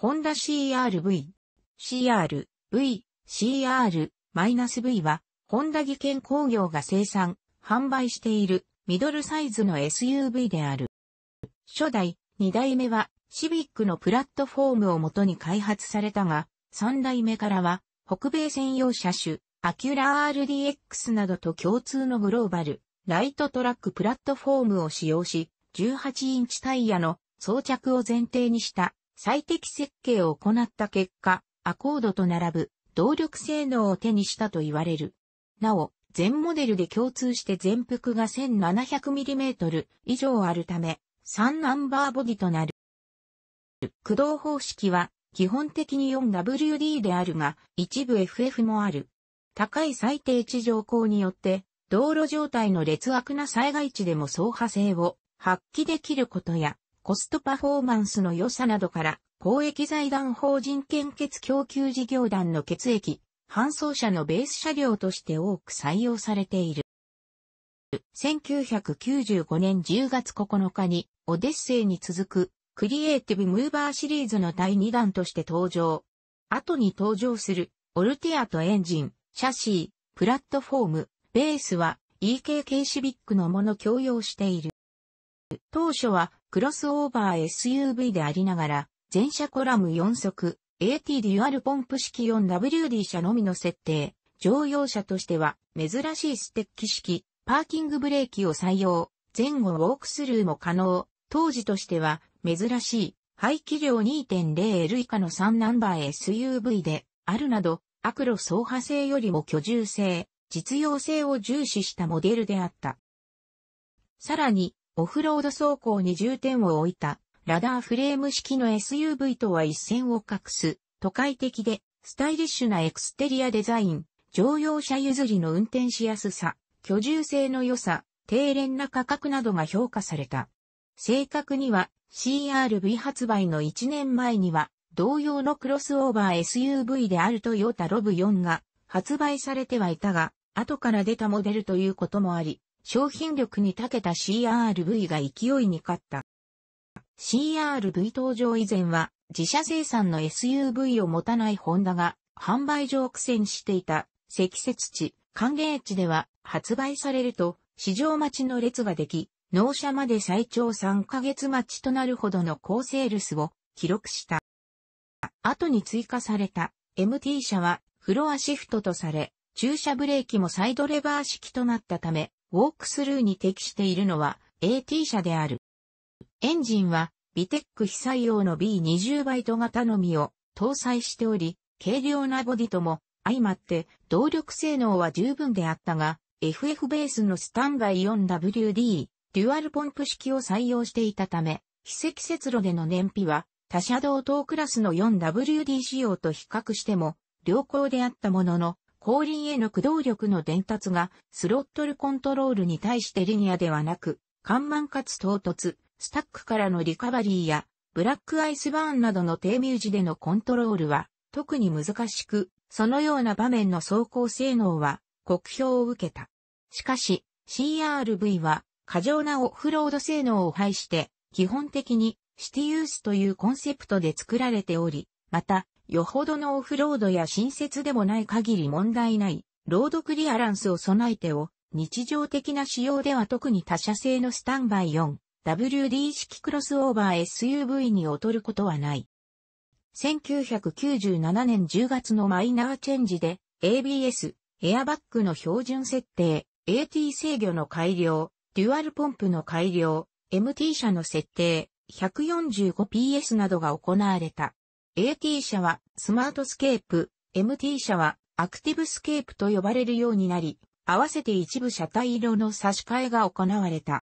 ホンダ CRV、CR、V、CR-V は、ホンダ技研工業が生産、販売しているミドルサイズの SUV である。初代、二代目は、シビックのプラットフォームをもとに開発されたが、三代目からは、北米専用車種、アキュラ RDX などと共通のグローバル、ライトトラックプラットフォームを使用し、18インチタイヤの装着を前提にした最適設計を行った結果、アコードと並ぶ動力性能を手にしたと言われる。なお、全モデルで共通して全幅が 1700mm 以上あるため、3ナンバーボディとなる。駆動方式は基本的に 4WD であるが、一部 FF もある。高い最低地上高によって、道路状態の劣悪な災害地でも走破性を発揮できることや、コストパフォーマンスの良さなどから、公益財団法人献血供給事業団の血液、搬送車のベース車両として多く採用されている。1995年10月9日に、オデッセイに続く、クリエイティブムーバーシリーズの第2弾として登場。後に登場する、オルティアとエンジン、シャシー、プラットフォーム、ベースは、EKK シビックのもの共用している。当初は、クロスオーバー SUV でありながら、全車コラム4速、AT デュアルポンプ式 4WD 車のみの設定、乗用車としては珍しいステッキ式、パーキングブレーキを採用、前後ウォークスルーも可能、当時としては珍しい、排気量 2.0L 以下の3ナンバー SUV であるなど、アクロ走破性よりも居住性、実用性を重視したモデルであった。さらに、オフロード走行に重点を置いた、ラダーフレーム式の SUV とは一線を画す、都会的で、スタイリッシュなエクステリアデザイン、乗用車譲りの運転しやすさ、居住性の良さ、低廉な価格などが評価された。正確には CRV 発売の1年前には同様のクロスオーバー SUV であるトヨタロブ4が発売されてはいたが、後から出たモデルということもあり、商品力に長けた CRV が勢いに勝った。CRV 登場以前は自社生産の SUV を持たないホンダが販売上苦戦していた積雪地、寒冷地では発売されると市場待ちの列ができ、納車まで最長3ヶ月待ちとなるほどの高セールスを記録した。後に追加された MT 車はフロアシフトとされ、駐車ブレーキもサイドレバー式となったため、ウォークスルーに適しているのは AT 車である。エンジンはビテック非採用の B20 バイト型のみを搭載しており、軽量なボディとも相まって動力性能は十分であったが、FF ベースのスタンバイ 4WD、デュアルポンプ式を採用していたため、非積雪路での燃費は他車同等クラスの 4WD 仕様と比較しても良好であったものの、後輪への駆動力の伝達がスロットルコントロールに対してリニアではなく、緩慢かつ唐突、スタックからのリカバリーや、ブラックアイスバーンなどの低ミュージでのコントロールは特に難しく、そのような場面の走行性能は酷評を受けた。しかし、CRV は過剰なオフロード性能を排して、基本的にシティユースというコンセプトで作られており、また、よほどのオフロードや新設でもない限り問題ない、ロードクリアランスを備えてを、日常的な仕様では特に他社製のスタンバイ 4WD 式クロスオーバー SUV に劣ることはない。1997年10月のマイナーチェンジで ABS、エアバッグの標準設定、AT 制御の改良、デュアルポンプの改良、MT 車の設定、145PS などが行われた。AT 社はスマートスケープ、MT 社はアクティブスケープと呼ばれるようになり、合わせて一部車体色の差し替えが行われた。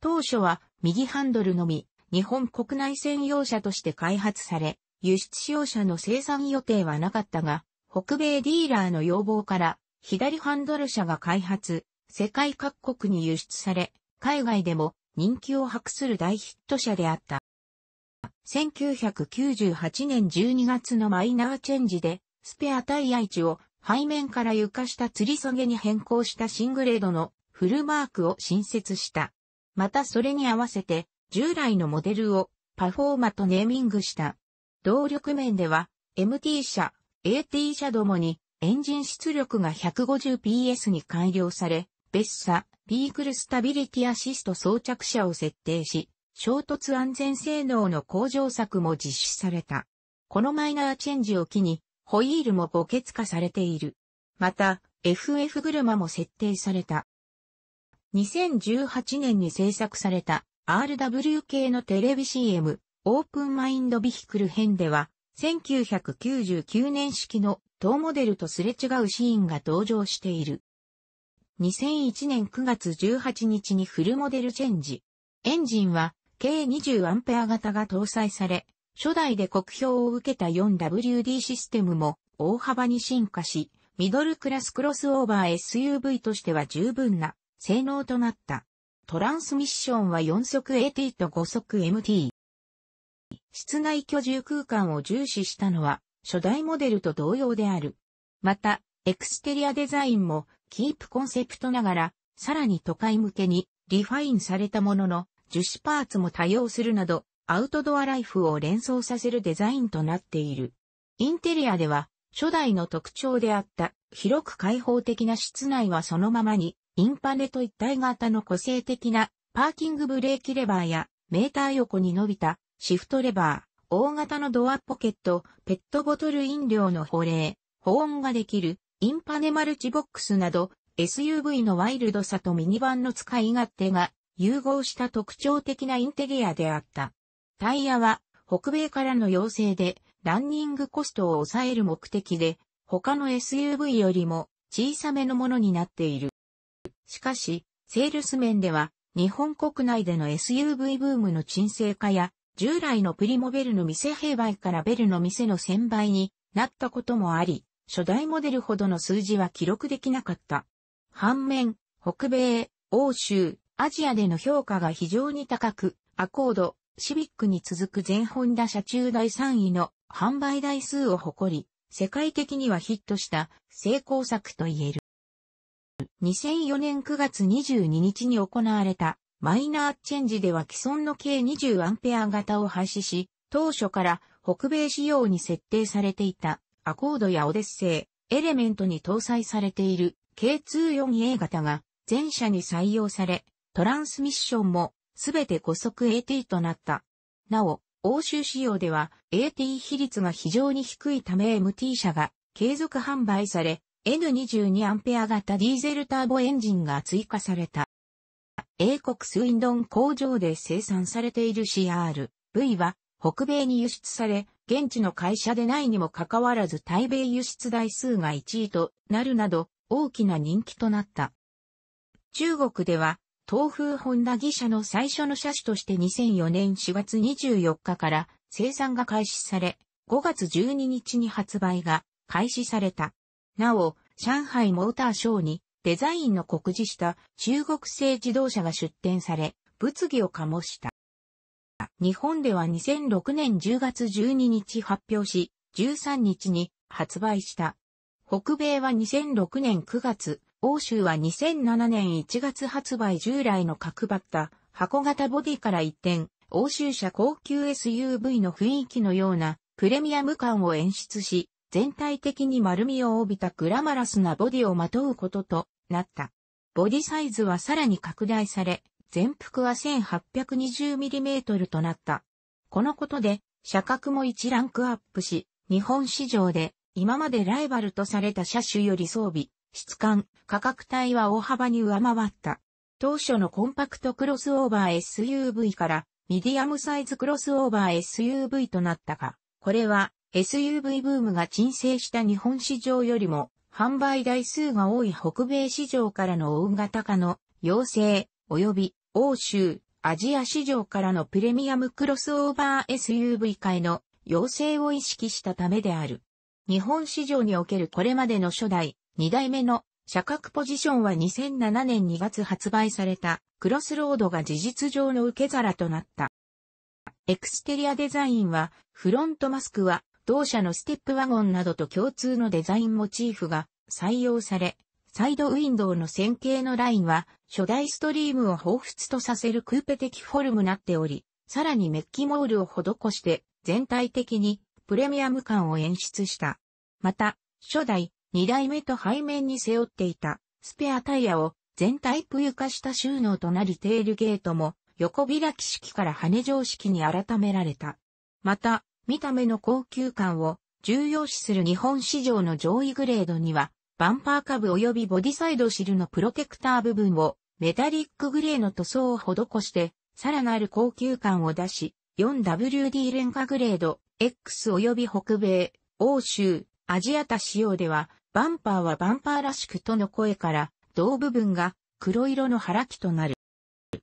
当初は右ハンドルのみ、日本国内専用車として開発され、輸出使用車の生産予定はなかったが、北米ディーラーの要望から左ハンドル車が開発、世界各国に輸出され、海外でも人気を博する大ヒット車であった。1998年12月のマイナーチェンジで、スペアタイヤ位置を背面から床下吊り下げに変更したシングレードのフルマークを新設した。またそれに合わせて、従来のモデルをパフォーマとネーミングした。動力面では、MT 車、AT 車どもにエンジン出力が 150PS に改良され、別サ、ビークルスタビリティアシスト装着車を設定し、衝突安全性能の向上策も実施された。このマイナーチェンジを機に、ホイールも墓穴化されている。また、FF 車も設定された。2018年に制作された RW 系のテレビ CM オープンマインドビヒクル編では1999年式の当モデルとすれ違うシーンが登場している。2001年9月18日にフルモデルチェンジ。エンジンは計 20A 型が搭載され、初代で酷評を受けた 4WD システムも大幅に進化し、ミドルクラスクロスオーバー SUV としては十分な性能となった。トランスミッションは4速 AT と5速 MT。室内居住空間を重視したのは初代モデルと同様である。また、エクステリアデザインもキープコンセプトながら、さらに都会向けにリファインされたものの、樹脂パーツも多用するなど、アウトドアライフを連想させるデザインとなっている。インテリアでは、初代の特徴であった広く開放的な室内はそのままに、インパネと一体型の個性的なパーキングブレーキレバーやメーター横に伸びたシフトレバー、大型のドアポケット、ペットボトル飲料の保冷、保温ができるインパネマルチボックスなど SUV のワイルドさとミニバンの使い勝手が融合した特徴的なインテリアであった。タイヤは北米からの要請でランニングコストを抑える目的で他の SUV よりも小さめのものになっている。しかし、セールス面では日本国内での SUV ブームの沈静化や従来のプリモベルの店併売からベルの店の1000倍になったこともあり、初代モデルほどの数字は記録できなかった。反面、北米、欧州、アジアでの評価が非常に高く、アコード、シビックに続く全ホンダ車中第3位の販売台数を誇り、世界的にはヒットした成功作と言える。2004年9月22日に行われたマイナーチェンジでは既存の計20アンペア型を廃止し、当初から北米仕様に設定されていたアコードやオデッセイ、エレメントに搭載されている K24A 型が全車に採用され、トランスミッションもすべて5速 AT となった。なお、欧州仕様では AT 比率が非常に低いため MT 車が継続販売され、N22A 型ディーゼルターボエンジンが追加された。英国スウィンドン工場で生産されている CR、V は北米に輸出され、現地の会社でないにもかかわらず対米輸出台数が1位となるなど大きな人気となった。中国では東風本田技社の最初の車種として2004年4月24日から生産が開始され、5月12日に発売が開始された。なお、上海モーターショーにデザインの告示した中国製自動車が出展され、物議を醸した。日本では2006年10月12日発表し、13日に発売した。北米は2006年9月欧州は2007年1月発売従来の角張った箱型ボディから一転、欧州車高級 SUV の雰囲気のようなプレミアム感を演出し、全体的に丸みを帯びたグラマラスなボディをまとうこととなった。ボディサイズはさらに拡大され、全幅は 1820mm となった。このことで、車格も1ランクアップし、日本市場で今までライバルとされた車種より装備、質感、価格帯は大幅に上回った。当初のコンパクトクロスオーバー SUV からミディアムサイズクロスオーバー SUV となったが、これは SUV ブームが鎮静した日本市場よりも販売台数が多い北米市場からの大型化の要請及び欧州、アジア市場からのプレミアムクロスオーバー SUV 界の要請を意識したためである。日本市場におけるこれまでの初代2代目の社格ポジションは2007年2月発売されたクロスロードが事実上の受け皿となった。エクステリアデザインはフロントマスクは同社のステップワゴンなどと共通のデザインモチーフが採用され、サイドウィンドウの線形のラインは初代ストリームを彷彿とさせるクーペ的フォルムなっており、さらにメッキモールを施して全体的にプレミアム感を演出した。また、初代2代目と背面に背負っていたスペアタイヤを全体タイ化した収納となりテールゲートも横開き式から羽状式に改められた。また、見た目の高級感を重要視する日本市場の上位グレードには、バンパー下部及びボディサイドシルのプロテクター部分をメタリックグレーの塗装を施して、さらなる高級感を出し、4WD 廉価グレード X 及び北米、欧州、アジアタ仕様では、バンパーはバンパーらしくとの声から、胴部分が黒色の腹木となる。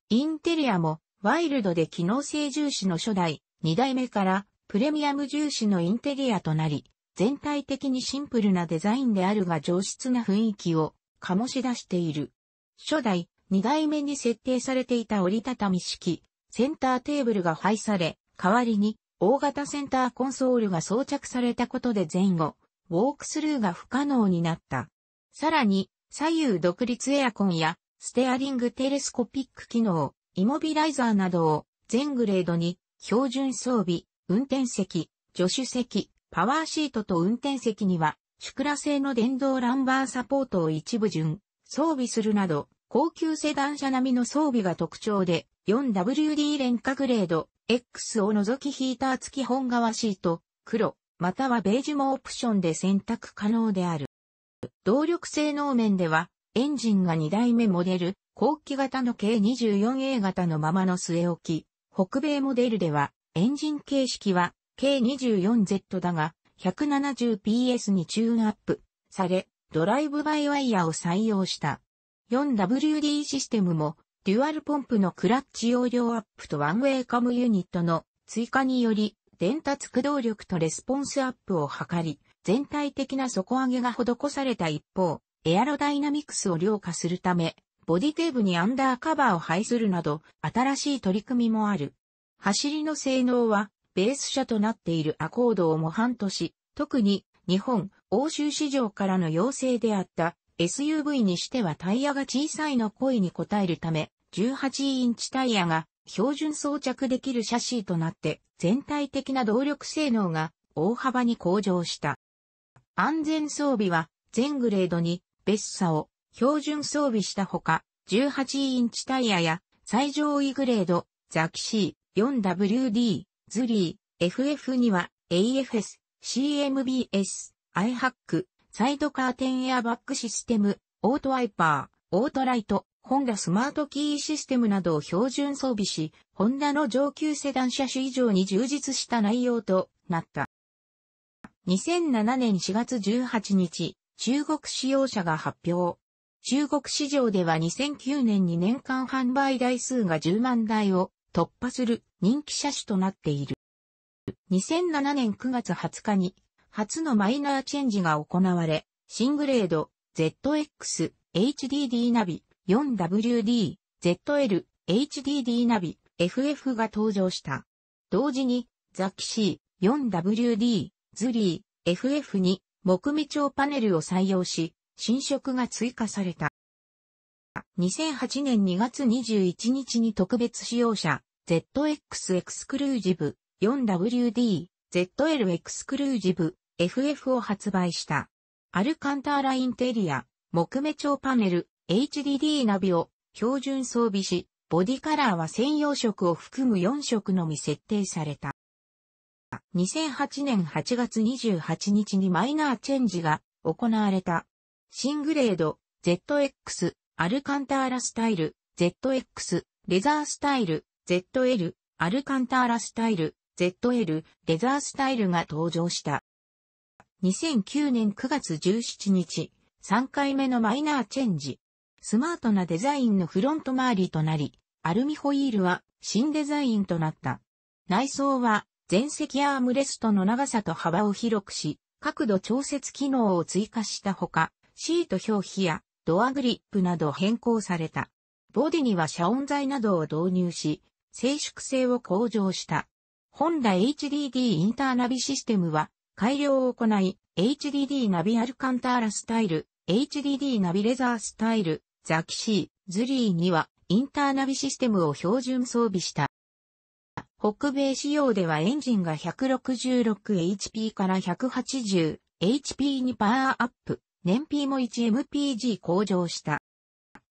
インテリアもワイルドで機能性重視の初代、二代目からプレミアム重視のインテリアとなり、全体的にシンプルなデザインであるが上質な雰囲気を醸し出している。初代、二代目に設定されていた折りたたみ式、センターテーブルが配され、代わりに大型センターコンソールが装着されたことで前後、ウォークスルーが不可能になった。さらに、左右独立エアコンや、ステアリングテレスコピック機能、イモビライザーなどを、全グレードに、標準装備、運転席、助手席、パワーシートと運転席には、シュクラ製の電動ランバーサポートを一部順、装備するなど、高級セダン車並みの装備が特徴で、4WD 廉価グレード X を除きヒーター付き本革シート、黒、またはベージュもオプションで選択可能である。動力性能面では、エンジンが2台目モデル、後期型の K24A 型のままの据え置き、北米モデルでは、エンジン形式は K24Z だが、170PS にチューンアップされ、ドライブバイワイヤーを採用した。4WD システムも、デュアルポンプのクラッチ容量アップとワンウェイカムユニットの追加により、伝達駆動力とレスポンスアップを図り、全体的な底上げが施された一方、エアロダイナミクスを量化するため、ボディテーブにアンダーカバーを配するなど、新しい取り組みもある。走りの性能は、ベース車となっているアコードを模範とし、特に日本、欧州市場からの要請であった SUV にしてはタイヤが小さいの声に応えるため、18インチタイヤが標準装着できるシャシーとなって全体的な動力性能が大幅に向上した。安全装備は全グレードに別差を標準装備したほか、18インチタイヤや最上位グレード、ザキシー、4WD、ズリー、FF には AFS、CMBS、IHAC、サイドカーテンエアバックシステム、オートワイパー、オートライト、ホンダスマートキーシステムなどを標準装備し、ホンダの上級セダン車種以上に充実した内容となった。2007年4月18日、中国使用者が発表。中国市場では2009年に年間販売台数が10万台を突破する人気車種となっている。2007年9月20日に初のマイナーチェンジが行われ、シングレード ZX、HDD ナビ、4WD、ZL、HDD ナビ、FF が登場した。同時に、ザキシー、4WD、ズリー、FF に、木目調パネルを採用し、新色が追加された。2008年2月21日に特別使用者、ZX エクスクルージブ、4WD、ZL エクスクルージブ、FF を発売した。アルカンターラインテリア、木目調パネル、HDD ナビを標準装備し、ボディカラーは専用色を含む4色のみ設定された。2008年8月28日にマイナーチェンジが行われた。シングレード、ZX、アルカンターラスタイル、ZX、レザースタイル、ZL、アルカンターラスタイル、ZL、レザースタイルが登場した。2009年9月17日、3回目のマイナーチェンジ。スマートなデザインのフロント周りとなり、アルミホイールは新デザインとなった。内装は前席アームレストの長さと幅を広くし、角度調節機能を追加したほか、シート表皮やドアグリップなど変更された。ボディには遮音材などを導入し、静粛性を向上した。本ダ HDD インターナビシステムは改良を行い、HDD ナビアルカンターラスタイル、HDD ナビレザースタイル、ザキシー、ズリーにはインターナビシステムを標準装備した。北米仕様ではエンジンが 166HP から 180HP にパワーアップ、燃費も 1MPG 向上した。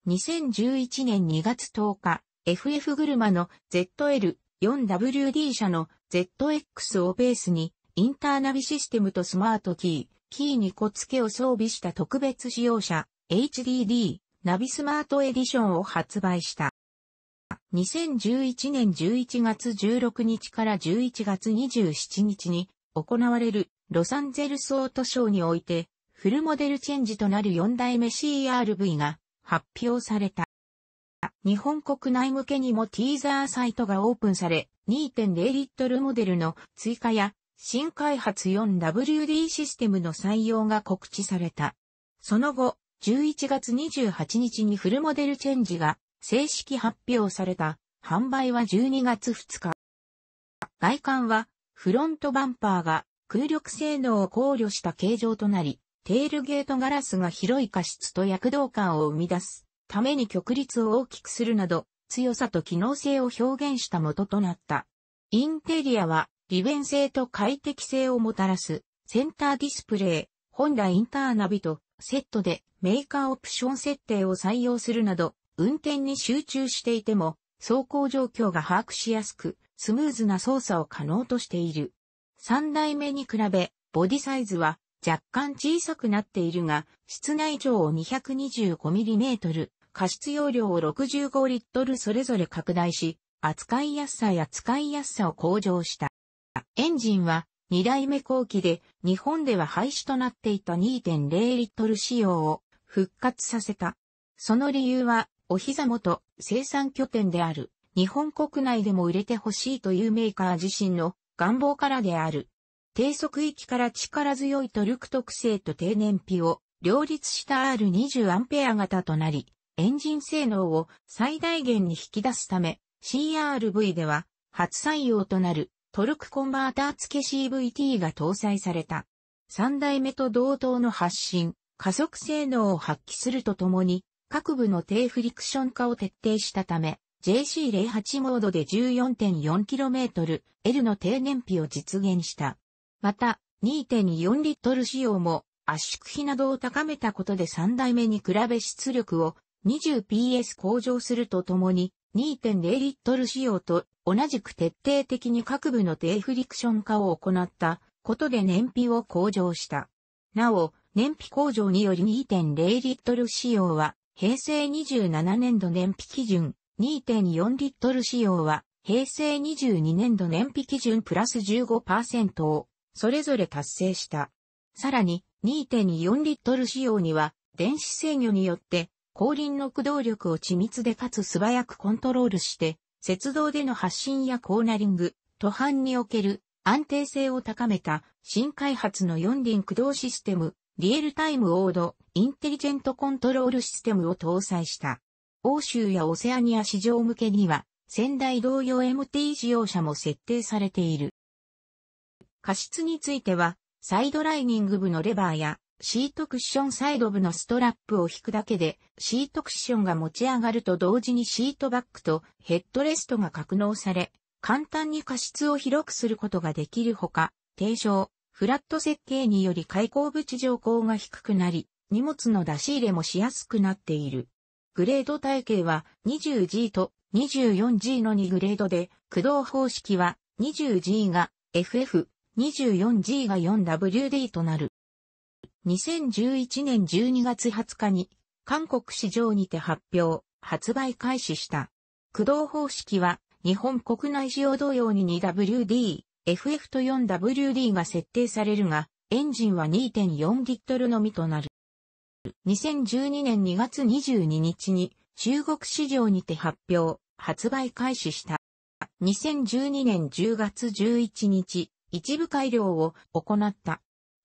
2011年2月10日、FF 車の ZL4WD 車の ZX をベースに、インターナビシステムとスマートキー、キーにこ付けを装備した特別使用車、HDD ナビスマートエディションを発売した。2011年11月16日から11月27日に行われるロサンゼルスオートショーにおいてフルモデルチェンジとなる4代目 CRV が発表された。日本国内向けにもティーザーサイトがオープンされ、2.0リットルモデルの追加や新開発 4WD システムの採用が告知された。その後、11月28日にフルモデルチェンジが正式発表された。販売は12月2日。外観はフロントバンパーが空力性能を考慮した形状となり、テールゲートガラスが広い過失と躍動感を生み出すために曲率を大きくするなど、強さと機能性を表現した元となった。インテリアは利便性と快適性をもたらすセンターディスプレイ、本来インターナビとセットでメーカーオプション設定を採用するなど、運転に集中していても、走行状況が把握しやすく、スムーズな操作を可能としている。3代目に比べ、ボディサイズは若干小さくなっているが、室内上を 225mm、加湿容量を65リットルそれぞれ拡大し、扱いやすさや使いやすさを向上した。エンジンは二代目後期で日本では廃止となっていた2.0リットル仕様を復活させた。その理由は、お膝元生産拠点である日本国内でも売れてほしいというメーカー自身の願望からである。低速域から力強いトルク特性と低燃費を両立した r 2 0ア型となり、エンジン性能を最大限に引き出すため、CRV では初採用となるトルクコンバーター付け CVT が搭載された。3代目と同等の発進、加速性能を発揮するとともに、各部の低フリクション化を徹底したため、JC08 モードで 14.4km、L の低燃費を実現した。また、2.4リットル仕様も圧縮比などを高めたことで3代目に比べ出力を 20PS 向上するとともに、2.0リットル仕様と同じく徹底的に各部の低フリクション化を行ったことで燃費を向上した。なお、燃費向上により2.0リットル仕様は、平成27年度燃費基準、2.4リットル仕様は、平成22年度燃費基準プラス15%を、それぞれ達成した。さらに、2.4リットル仕様には、電子制御によって、後輪の駆動力を緻密でかつ素早くコントロールして、雪道での発進やコーナリング、途半における安定性を高めた新開発の四輪駆動システム、リエルタイムオードインテリジェントコントロールシステムを搭載した。欧州やオセアニア市場向けには、仙台同様 MT 使用者も設定されている。過失については、サイドライニング部のレバーやシートクッションサイド部のストラップを引くだけで、シートクッションが持ち上がると同時にシートバックとヘッドレストが格納され、簡単に過失を広くすることができるほか、低床、フラット設計により開口部地上高が低くなり、荷物の出し入れもしやすくなっている。グレード体系は 20G と 24G の2グレードで、駆動方式は 20G が FF、24G が 4WD となる。2011年12月20日に、韓国市場にて発表、発売開始した。駆動方式は、日本国内仕様同様に 2WD、FF と 4WD が設定されるが、エンジンは2.4リットルのみとなる。2012年2月22日に中国市場にて発表、発売開始した。2012年10月11日、一部改良を行った。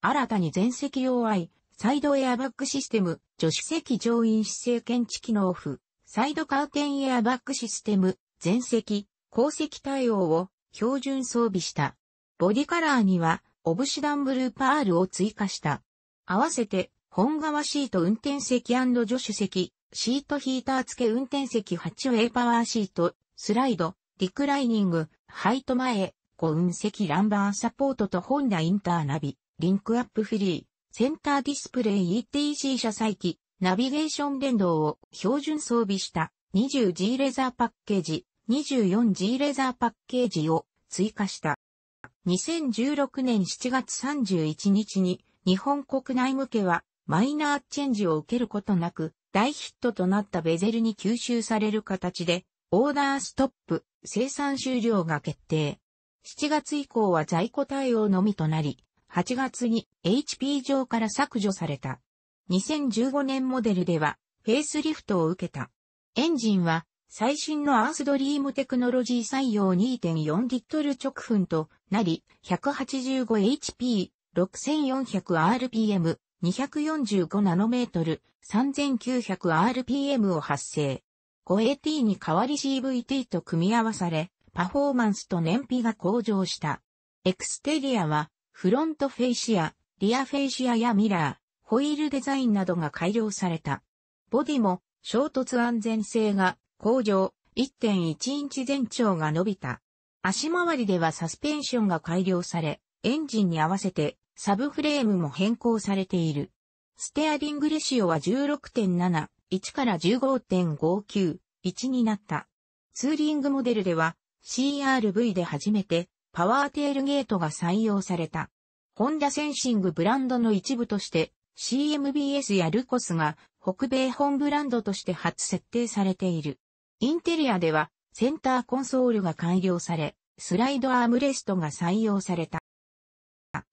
新たに全席用 i サイドエアバッグシステム、助手席乗員姿勢検知機能オフ、サイドカーテンエアバッグシステム、全席、後席対応を標準装備した。ボディカラーには、オブシダンブルーパールを追加した。合わせて、本革シート運転席助手席、シートヒーター付け運転席 8way パワーシート、スライド、リクライニング、ハイト前、5運席ランバーサポートと本ダインターナビ。リンクアップフリー、センターディスプレイ ETC 車載機、ナビゲーション電動を標準装備した 20G レザーパッケージ、24G レザーパッケージを追加した。2016年7月31日に日本国内向けはマイナーチェンジを受けることなく大ヒットとなったベゼルに吸収される形でオーダーストップ生産終了が決定。7月以降は在庫対応のみとなり8月に HP 上から削除された。2015年モデルではフェイスリフトを受けた。エンジンは最新のアースドリームテクノロジー採用2.4リットル直噴となり、185HP、6400rpm、2 4 5トル、3900rpm を発生。5AT に代わり CVT と組み合わされ、パフォーマンスと燃費が向上した。エクステリアはフロントフェイシア、リアフェイシアやミラー、ホイールデザインなどが改良された。ボディも衝突安全性が向上、1.1インチ全長が伸びた。足回りではサスペンションが改良され、エンジンに合わせてサブフレームも変更されている。ステアリングレシオは16.7、1から15.591になった。ツーリングモデルでは CRV で初めてパワーテールゲートが採用された。ホンダセンシングブランドの一部として CMBS やルコスが北米本ブランドとして初設定されている。インテリアではセンターコンソールが改良され、スライドアームレストが採用された。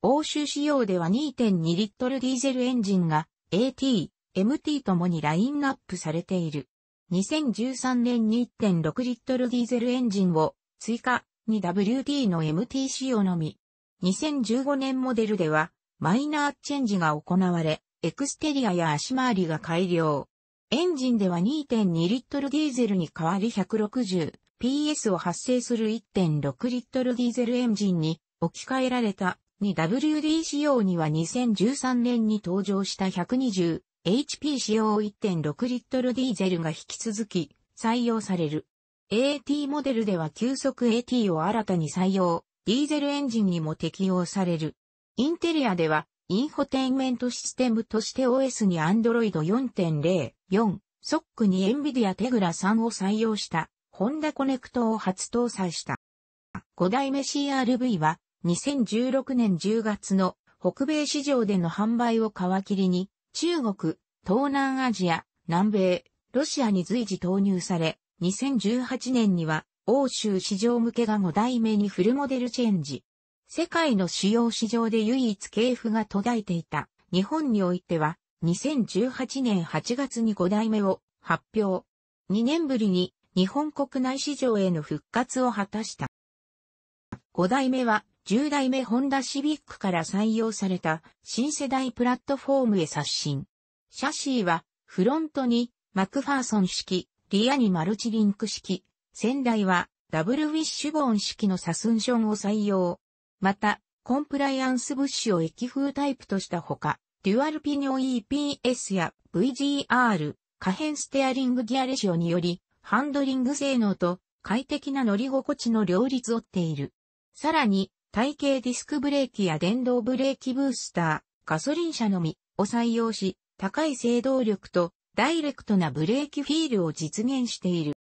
欧州仕様では2.2リットルディーゼルエンジンが AT、MT ともにラインナップされている。2013年に1.6リットルディーゼルエンジンを追加、2WD の MTC 様のみ。2015年モデルでは、マイナーチェンジが行われ、エクステリアや足回りが改良。エンジンでは2.2リットルディーゼルに代わり 160PS を発生する1.6リットルディーゼルエンジンに置き換えられた 2WD 仕様には2013年に登場した 120HP 仕様1.6リットルディーゼルが引き続き採用される。AT モデルでは急速 AT を新たに採用、ディーゼルエンジンにも適用される。インテリアでは、インフォテインメントシステムとして OS に Android 4.0、4、SOC に NVIDIA Tegra 3を採用した、ホンダコネクトを初搭載した。5代目 CRV は、2016年10月の北米市場での販売を皮切りに、中国、東南アジア、南米、ロシアに随時投入され、2018年には、欧州市場向けが5代目にフルモデルチェンジ。世界の主要市場で唯一系譜が途絶えていた日本においては2018年8月に5代目を発表。2年ぶりに日本国内市場への復活を果たした。5代目は10代目ホンダシビックから採用された新世代プラットフォームへ刷新。シャシーはフロントにマクファーソン式リアにマルチリンク式、先代はダブルウィッシュボーン式のサスンションを採用。また、コンプライアンスブッシュを液風タイプとしたほか、デュアルピニョ EPS や VGR、可変ステアリングギアレシオにより、ハンドリング性能と快適な乗り心地の両立をっている。さらに、体型ディスクブレーキや電動ブレーキブースター、ガソリン車のみを採用し、高い制動力とダイレクトなブレーキフィールを実現している。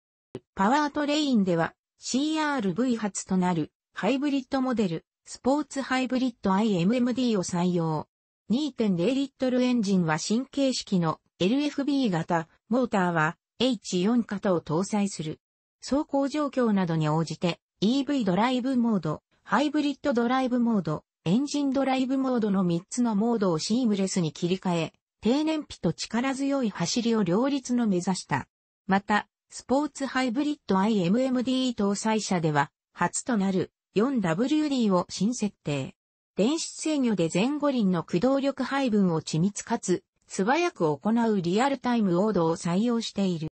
パワートレインでは CRV 発となるハイブリッドモデルスポーツハイブリッド IMMD を採用。2.0リットルエンジンは新形式の LFB 型、モーターは H4 型を搭載する。走行状況などに応じて EV ドライブモード、ハイブリッドドライブモード、エンジンドライブモードの3つのモードをシームレスに切り替え、低燃費と力強い走りを両立の目指した。また、スポーツハイブリッド IMMD 搭載車では、初となる 4WD を新設定。電子制御で前後輪の駆動力配分を緻密かつ素早く行うリアルタイムオードを採用している。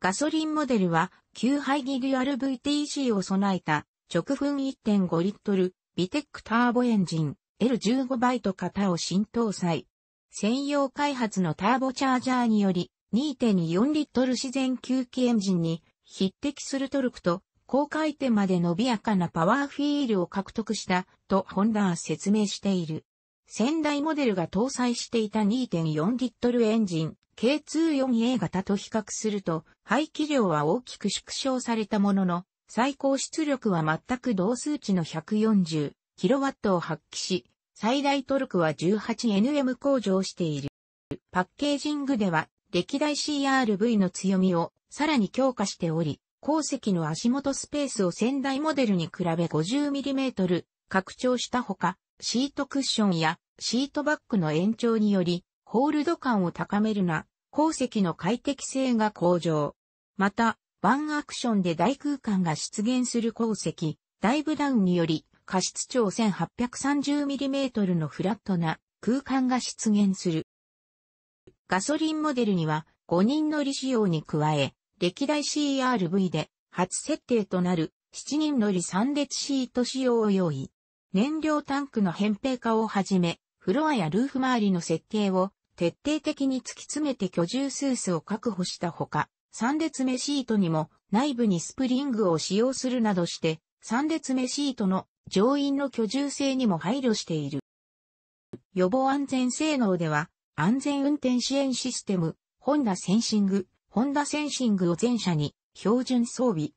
ガソリンモデルは旧イギデュアル VTC を備えた直噴1.5リットルビテックターボエンジン L15 バイト型を新搭載。専用開発のターボチャージャーにより、2.4リットル自然吸気エンジンに匹敵するトルクと高回転まで伸びやかなパワーフィールを獲得したとホンダは説明している。先代モデルが搭載していた2.4リットルエンジン K24A 型と比較すると排気量は大きく縮小されたものの最高出力は全く同数値の 140kW を発揮し最大トルクは 18nm 向上している。パッケージングでは、歴代 CRV の強みをさらに強化しており、鉱石の足元スペースを先代モデルに比べ 50mm 拡張したほか、シートクッションやシートバッグの延長により、ホールド感を高めるな、鉱石の快適性が向上。また、ワンアクションで大空間が出現する鉱石、ダイブダウンにより、過失長 1830mm のフラットな空間が出現する。ガソリンモデルには5人乗り仕様に加え、歴代 CRV で初設定となる7人乗り3列シート仕様を用意。燃料タンクの扁平化をはじめ、フロアやルーフ周りの設計を徹底的に突き詰めて居住スースを確保したほか、3列目シートにも内部にスプリングを使用するなどして、3列目シートの乗員の居住性にも配慮している。予防安全性能では、安全運転支援システム、ホンダセンシング、ホンダセンシングを全車に標準装備。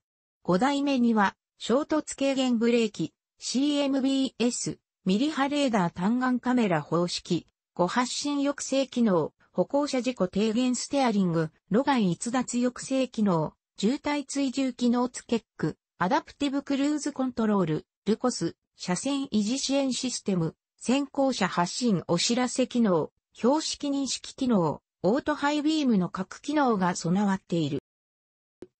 5代目には、衝突軽減ブレーキ、CMBS、ミリ波レーダー単眼カメラ方式、誤発進抑制機能、歩行者事故低減ステアリング、路外逸脱抑制機能、渋滞追従機能付けック、アダプティブクルーズコントロール、ルコス、車線維持支援システム、先行車発進お知らせ機能、標識認識機能、オートハイビームの各機能が備わっている。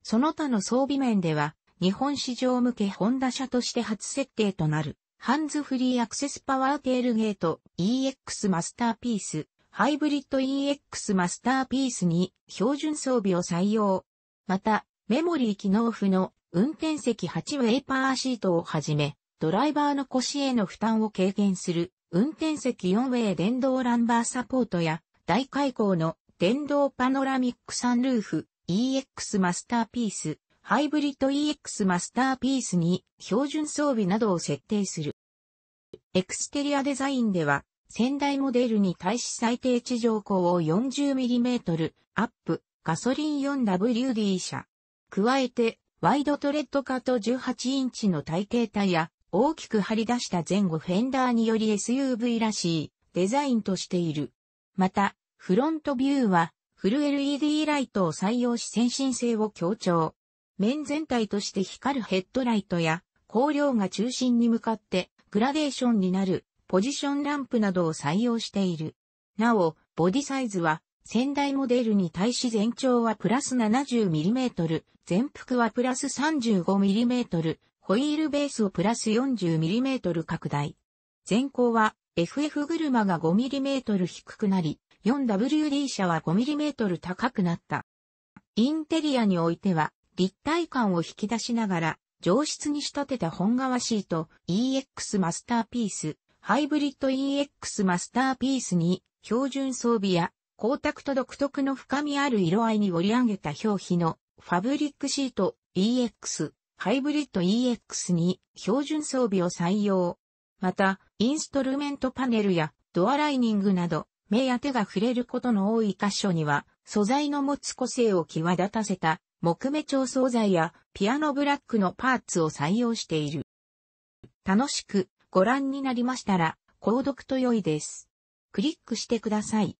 その他の装備面では、日本市場向けホンダ車として初設定となる、ハンズフリーアクセスパワーテールゲート EX マスターピース、ハイブリッド EX マスターピースに標準装備を採用。また、メモリー機能負の運転席8ウェイパーシートをはじめ、ドライバーの腰への負担を軽減する運転席4ウェイ電動ランバーサポートや大開口の電動パノラミックサンルーフ EX マスターピース、ハイブリッド EX マスターピースに標準装備などを設定する。エクステリアデザインでは、先代モデルに対し最低地上高を 40mm アップ、ガソリン 4WD 車、加えて、ワイドトレッド化と18インチの体型体や、大きく張り出した前後フェンダーにより SUV らしいデザインとしている。また、フロントビューは、フル LED ライトを採用し先進性を強調。面全体として光るヘッドライトや、光量が中心に向かってグラデーションになるポジションランプなどを採用している。なお、ボディサイズは、先代モデルに対し全長はプラス 70mm、全幅はプラス 35mm、ホイールベースをプラス 40mm 拡大。前後は FF 車が 5mm 低くなり、4WD 車は 5mm 高くなった。インテリアにおいては、立体感を引き出しながら、上質に仕立てた本革シート EX マスターピース、ハイブリッド EX マスターピースに、標準装備や、光沢と独特の深みある色合いに織り上げた表皮のファブリックシート EX、ハイブリッド EX に標準装備を採用。また、インストルメントパネルやドアライニングなど、目や手が触れることの多い箇所には、素材の持つ個性を際立たせた木目調素材やピアノブラックのパーツを採用している。楽しくご覧になりましたら、購読と良いです。クリックしてください。